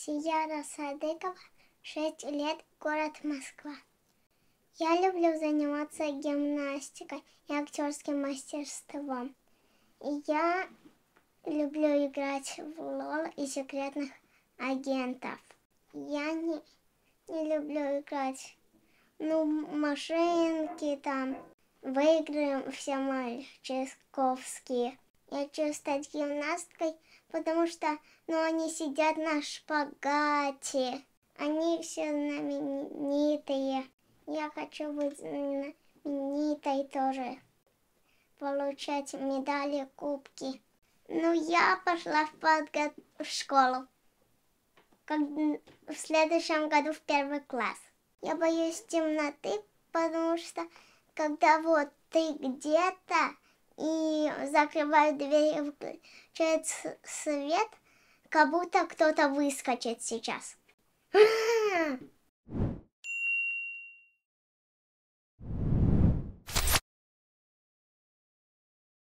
Сияра Садыкова, 6 лет, город Москва. Я люблю заниматься гимнастикой и актерским мастерством. И я люблю играть в лол и секретных агентов. Я не, не люблю играть ну, машинки там, в игры все мальчишковские. Я хочу стать гимнасткой, потому что ну, они сидят на шпагате. Они все знаменитые. Я хочу быть знаменитой тоже. Получать медали, кубки. Ну, я пошла в, подгод... в школу. Как в следующем году в первый класс. Я боюсь темноты, потому что когда вот ты где-то и закрывают дверь, включают свет, как будто кто-то выскочит сейчас.